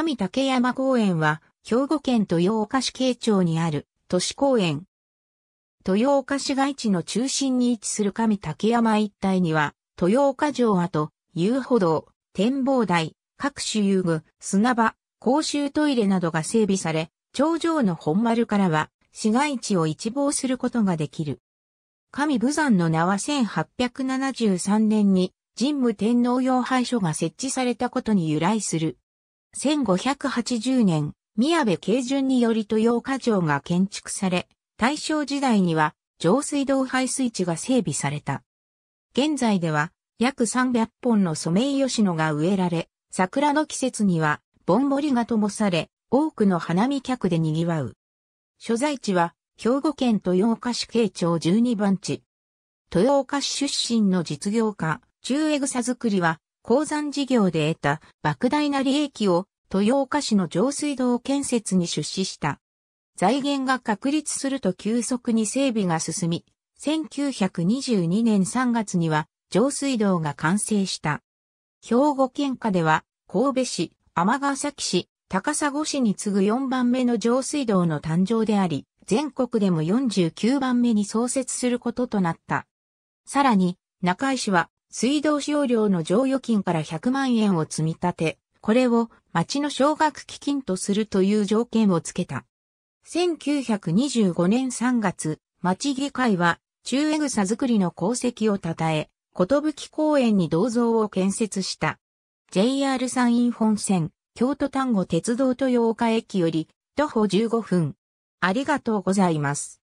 上竹山公園は、兵庫県豊岡市慶町にある都市公園。豊岡市街地の中心に位置する上竹山一帯には、豊岡城跡、遊歩道、展望台、各種遊具、砂場、公衆トイレなどが整備され、頂上の本丸からは、市街地を一望することができる。上武山の名は1873年に神武天皇用廃所が設置されたことに由来する。1580年、宮部慶順により豊岡城が建築され、大正時代には上水道排水池が整備された。現在では約300本のソメイヨシノが植えられ、桜の季節には盆盛りが灯され、多くの花見客で賑わう。所在地は兵庫県豊岡市慶長12番地。豊岡市出身の実業家、中エグサ作りは鉱山事業で得た莫大な利益を豊岡市の上水道建設に出資した。財源が確立すると急速に整備が進み、1922年3月には上水道が完成した。兵庫県下では神戸市、川崎市、高砂市に次ぐ4番目の上水道の誕生であり、全国でも49番目に創設することとなった。さらに、中井市は水道使用料の剰余金から100万円を積み立て、これを町の奨学基金とするという条件をつけた。1925年3月、町議会は中江草作りの功績を称え、き公園に銅像を建設した。JR 山陰本線、京都丹後鉄道豊岡駅より、徒歩15分。ありがとうございます。